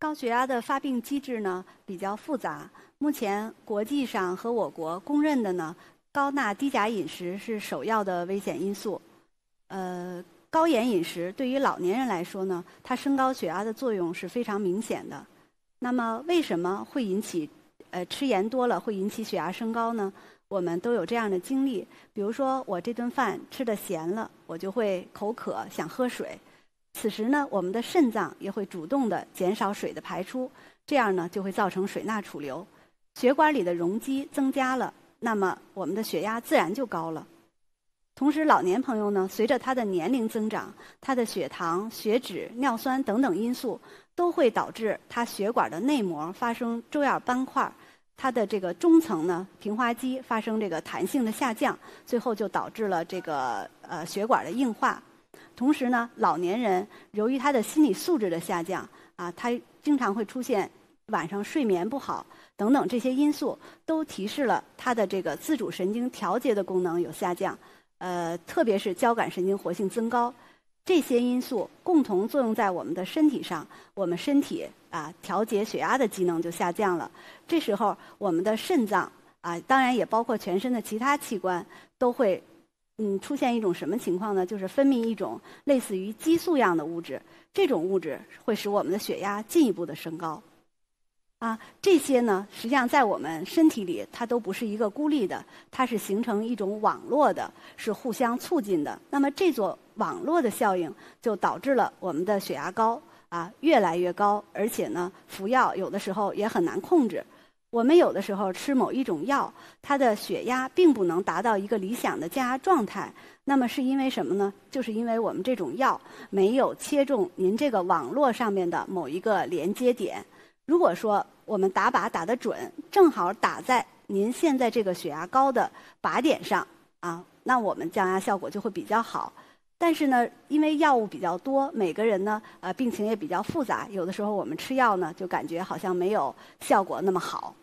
高血压的发病机制呢比较复杂。目前国际上和我国公认的呢，高钠低钾饮食是首要的危险因素。呃，高盐饮食对于老年人来说呢，它升高血压的作用是非常明显的。那么为什么会引起？呃，吃盐多了会引起血压升高呢？我们都有这样的经历，比如说我这顿饭吃的咸了，我就会口渴，想喝水。此时呢，我们的肾脏也会主动地减少水的排出，这样呢就会造成水钠储留，血管里的容积增加了，那么我们的血压自然就高了。同时，老年朋友呢，随着他的年龄增长，他的血糖、血脂、尿酸等等因素都会导致他血管的内膜发生粥样斑块，他的这个中层呢平滑肌发生这个弹性的下降，最后就导致了这个呃血管的硬化。同时呢，老年人由于他的心理素质的下降啊，他经常会出现晚上睡眠不好等等这些因素，都提示了他的这个自主神经调节的功能有下降。呃，特别是交感神经活性增高，这些因素共同作用在我们的身体上，我们身体啊调节血压的机能就下降了。这时候我们的肾脏啊，当然也包括全身的其他器官都会。嗯，出现一种什么情况呢？就是分泌一种类似于激素样的物质，这种物质会使我们的血压进一步的升高。啊，这些呢，实际上在我们身体里，它都不是一个孤立的，它是形成一种网络的，是互相促进的。那么这座网络的效应，就导致了我们的血压高，啊，越来越高，而且呢，服药有的时候也很难控制。我们有的时候吃某一种药，它的血压并不能达到一个理想的降压状态，那么是因为什么呢？就是因为我们这种药没有切中您这个网络上面的某一个连接点。如果说我们打靶打得准，正好打在您现在这个血压高的靶点上，啊，那我们降压效果就会比较好。但是呢，因为药物比较多，每个人呢，呃，病情也比较复杂，有的时候我们吃药呢，就感觉好像没有效果那么好。